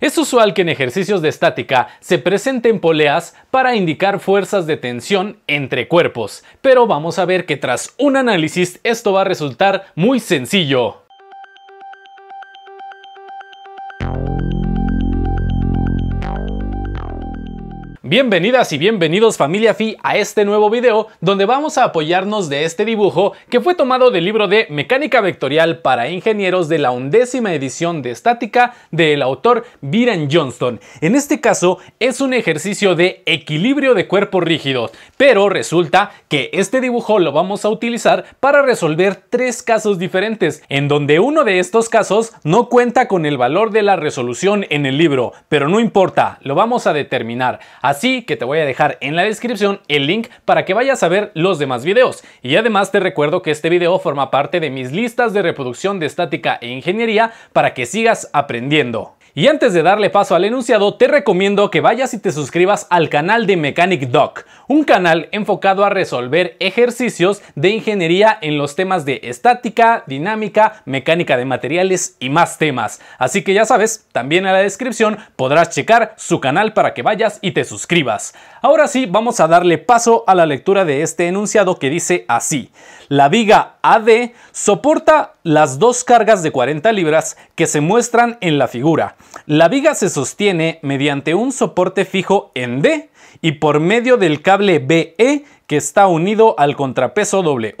Es usual que en ejercicios de estática se presenten poleas para indicar fuerzas de tensión entre cuerpos, pero vamos a ver que tras un análisis esto va a resultar muy sencillo. Bienvenidas y bienvenidos familia Fi a este nuevo video donde vamos a apoyarnos de este dibujo que fue tomado del libro de Mecánica Vectorial para Ingenieros de la undécima edición de estática del autor Biran Johnston. En este caso es un ejercicio de equilibrio de cuerpo rígido pero resulta que este dibujo lo vamos a utilizar para resolver tres casos diferentes, en donde uno de estos casos no cuenta con el valor de la resolución en el libro, pero no importa, lo vamos a determinar. Así que te voy a dejar en la descripción el link para que vayas a ver los demás videos. Y además te recuerdo que este video forma parte de mis listas de reproducción de estática e ingeniería para que sigas aprendiendo. Y antes de darle paso al enunciado, te recomiendo que vayas y te suscribas al canal de Mechanic Doc, un canal enfocado a resolver ejercicios de ingeniería en los temas de estática, dinámica, mecánica de materiales y más temas. Así que ya sabes, también en la descripción podrás checar su canal para que vayas y te suscribas. Ahora sí, vamos a darle paso a la lectura de este enunciado que dice así. La viga AD soporta las dos cargas de 40 libras que se muestran en la figura. La viga se sostiene mediante un soporte fijo en D y por medio del cable BE que está unido al contrapeso W.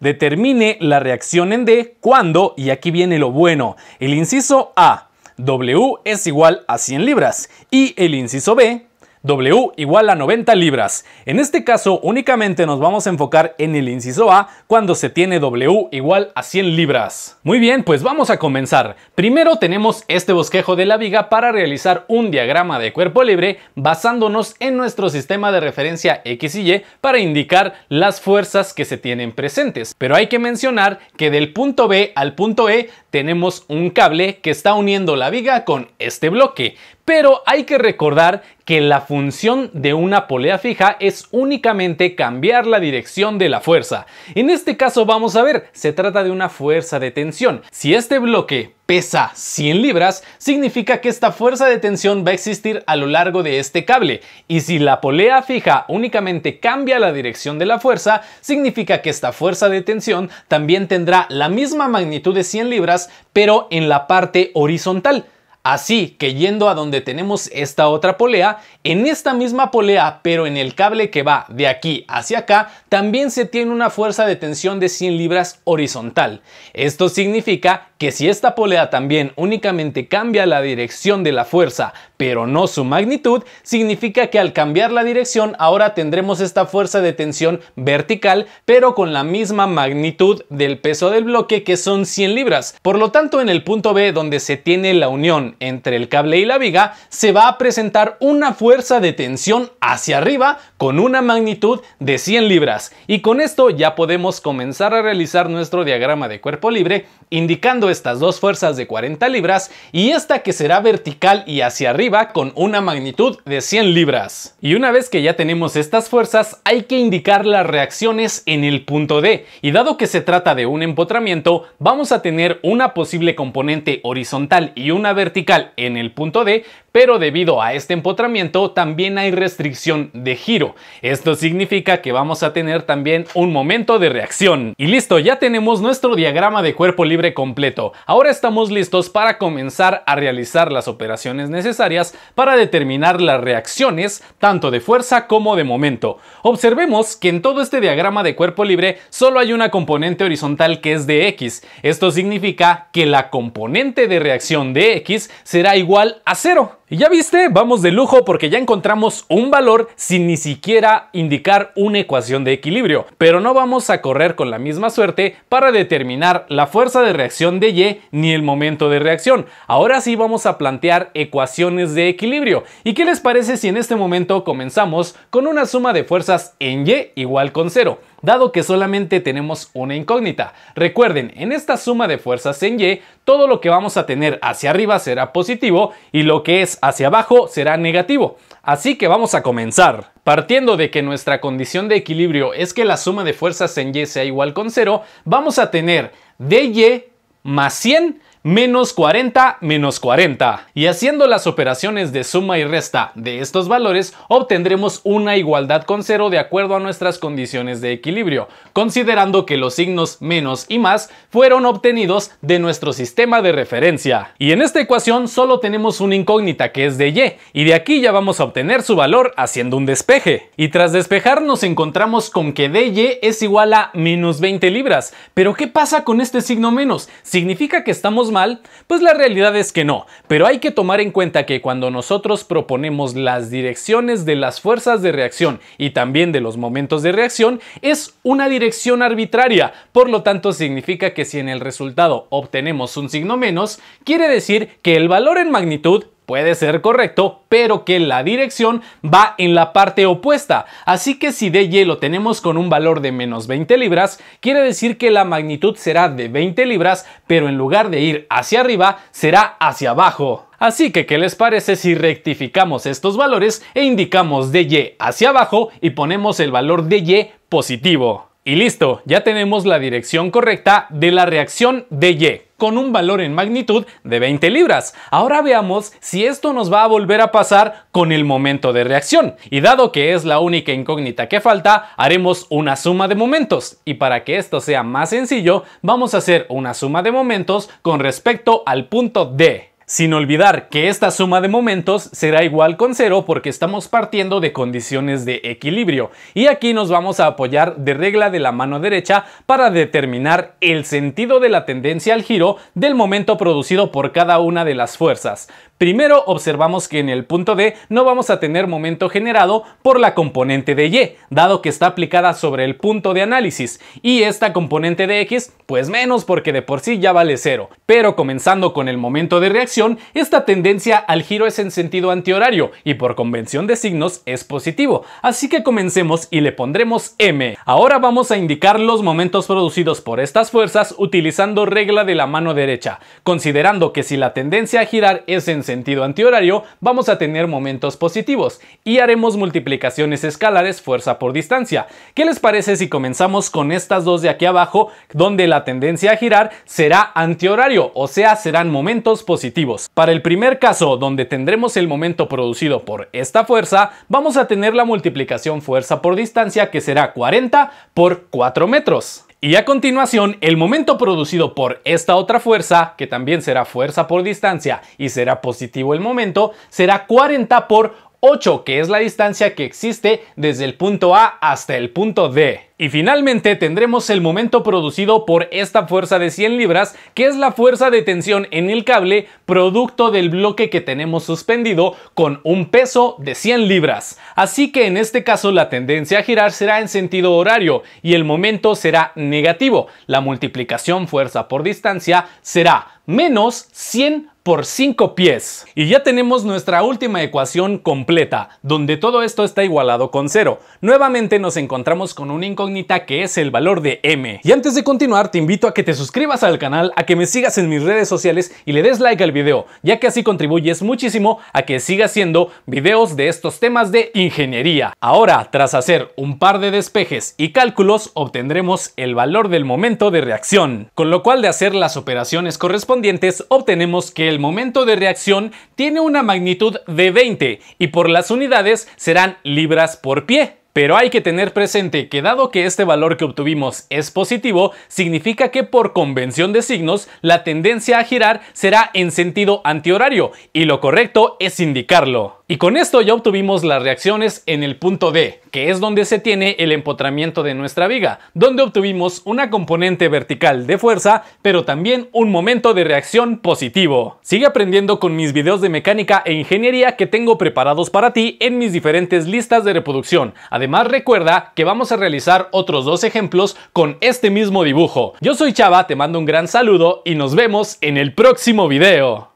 Determine la reacción en D cuando, y aquí viene lo bueno, el inciso A, W es igual a 100 libras y el inciso B, W igual a 90 libras. En este caso únicamente nos vamos a enfocar en el inciso A cuando se tiene W igual a 100 libras. Muy bien, pues vamos a comenzar. Primero tenemos este bosquejo de la viga para realizar un diagrama de cuerpo libre basándonos en nuestro sistema de referencia X y Y para indicar las fuerzas que se tienen presentes. Pero hay que mencionar que del punto B al punto E tenemos un cable que está uniendo la viga con este bloque, pero hay que recordar que la función de una polea fija es únicamente cambiar la dirección de la fuerza. En este caso vamos a ver, se trata de una fuerza de tensión. Si este bloque pesa 100 libras, significa que esta fuerza de tensión va a existir a lo largo de este cable. Y si la polea fija únicamente cambia la dirección de la fuerza, significa que esta fuerza de tensión también tendrá la misma magnitud de 100 libras pero en la parte horizontal. Así que yendo a donde tenemos esta otra polea, en esta misma polea, pero en el cable que va de aquí hacia acá, también se tiene una fuerza de tensión de 100 libras horizontal. Esto significa que si esta polea también únicamente cambia la dirección de la fuerza, pero no su magnitud, significa que al cambiar la dirección ahora tendremos esta fuerza de tensión vertical, pero con la misma magnitud del peso del bloque que son 100 libras. Por lo tanto, en el punto B donde se tiene la unión entre el cable y la viga, se va a presentar una fuerza de tensión hacia arriba con una magnitud de 100 libras. Y con esto ya podemos comenzar a realizar nuestro diagrama de cuerpo libre, indicando estas dos fuerzas de 40 libras y esta que será vertical y hacia arriba con una magnitud de 100 libras. Y una vez que ya tenemos estas fuerzas, hay que indicar las reacciones en el punto D. Y dado que se trata de un empotramiento, vamos a tener una posible componente horizontal y una vertical en el punto D pero debido a este empotramiento también hay restricción de giro. Esto significa que vamos a tener también un momento de reacción. Y listo, ya tenemos nuestro diagrama de cuerpo libre completo. Ahora estamos listos para comenzar a realizar las operaciones necesarias para determinar las reacciones tanto de fuerza como de momento. Observemos que en todo este diagrama de cuerpo libre solo hay una componente horizontal que es de X. Esto significa que la componente de reacción de X será igual a cero. Y ya viste, vamos de lujo porque ya encontramos un valor sin ni siquiera indicar una ecuación de equilibrio, pero no vamos a correr con la misma suerte para determinar la fuerza de reacción de Y ni el momento de reacción. Ahora sí vamos a plantear ecuaciones de equilibrio. ¿Y qué les parece si en este momento comenzamos con una suma de fuerzas en Y igual con cero? dado que solamente tenemos una incógnita. Recuerden, en esta suma de fuerzas en Y, todo lo que vamos a tener hacia arriba será positivo y lo que es hacia abajo será negativo. Así que vamos a comenzar. Partiendo de que nuestra condición de equilibrio es que la suma de fuerzas en Y sea igual con 0, vamos a tener dy más 100 menos 40 menos 40. Y haciendo las operaciones de suma y resta de estos valores, obtendremos una igualdad con cero de acuerdo a nuestras condiciones de equilibrio, considerando que los signos menos y más fueron obtenidos de nuestro sistema de referencia. Y en esta ecuación solo tenemos una incógnita que es de y, y de aquí ya vamos a obtener su valor haciendo un despeje. Y tras despejar nos encontramos con que de y es igual a menos 20 libras. Pero ¿qué pasa con este signo menos? Significa que estamos mal? Pues la realidad es que no, pero hay que tomar en cuenta que cuando nosotros proponemos las direcciones de las fuerzas de reacción y también de los momentos de reacción, es una dirección arbitraria, por lo tanto significa que si en el resultado obtenemos un signo menos, quiere decir que el valor en magnitud puede ser correcto, pero que la dirección va en la parte opuesta. Así que si Y e lo tenemos con un valor de menos 20 libras, quiere decir que la magnitud será de 20 libras, pero en lugar de ir hacia arriba, será hacia abajo. Así que, ¿qué les parece si rectificamos estos valores e indicamos Y e hacia abajo y ponemos el valor de Y e positivo? Y listo, ya tenemos la dirección correcta de la reacción de Y, con un valor en magnitud de 20 libras. Ahora veamos si esto nos va a volver a pasar con el momento de reacción. Y dado que es la única incógnita que falta, haremos una suma de momentos. Y para que esto sea más sencillo, vamos a hacer una suma de momentos con respecto al punto D. Sin olvidar que esta suma de momentos será igual con cero porque estamos partiendo de condiciones de equilibrio y aquí nos vamos a apoyar de regla de la mano derecha para determinar el sentido de la tendencia al giro del momento producido por cada una de las fuerzas. Primero observamos que en el punto D no vamos a tener momento generado por la componente de Y, dado que está aplicada sobre el punto de análisis, y esta componente de X pues menos porque de por sí ya vale cero. Pero comenzando con el momento de reacción, esta tendencia al giro es en sentido antihorario y por convención de signos es positivo, así que comencemos y le pondremos M. Ahora vamos a indicar los momentos producidos por estas fuerzas utilizando regla de la mano derecha, considerando que si la tendencia a girar es en sentido antihorario, vamos a tener momentos positivos y haremos multiplicaciones escalares fuerza por distancia. ¿Qué les parece si comenzamos con estas dos de aquí abajo, donde la tendencia a girar será antihorario, o sea, serán momentos positivos? Para el primer caso, donde tendremos el momento producido por esta fuerza, vamos a tener la multiplicación fuerza por distancia que será 40 por 4 metros. Y a continuación, el momento producido por esta otra fuerza, que también será fuerza por distancia y será positivo el momento, será 40 por 8, que es la distancia que existe desde el punto A hasta el punto D. Y finalmente tendremos el momento producido por esta fuerza de 100 libras, que es la fuerza de tensión en el cable producto del bloque que tenemos suspendido con un peso de 100 libras. Así que en este caso la tendencia a girar será en sentido horario y el momento será negativo. La multiplicación fuerza por distancia será menos 100 por 5 pies. Y ya tenemos nuestra última ecuación completa, donde todo esto está igualado con cero. Nuevamente nos encontramos con un incógnito que es el valor de M. Y antes de continuar, te invito a que te suscribas al canal, a que me sigas en mis redes sociales y le des like al video, ya que así contribuyes muchísimo a que siga haciendo videos de estos temas de ingeniería. Ahora, tras hacer un par de despejes y cálculos, obtendremos el valor del momento de reacción. Con lo cual, de hacer las operaciones correspondientes, obtenemos que el momento de reacción tiene una magnitud de 20 y por las unidades serán libras por pie. Pero hay que tener presente que dado que este valor que obtuvimos es positivo, significa que por convención de signos, la tendencia a girar será en sentido antihorario, y lo correcto es indicarlo. Y con esto ya obtuvimos las reacciones en el punto D, que es donde se tiene el empotramiento de nuestra viga, donde obtuvimos una componente vertical de fuerza, pero también un momento de reacción positivo. Sigue aprendiendo con mis videos de mecánica e ingeniería que tengo preparados para ti en mis diferentes listas de reproducción. Además recuerda que vamos a realizar otros dos ejemplos con este mismo dibujo. Yo soy Chava, te mando un gran saludo y nos vemos en el próximo video.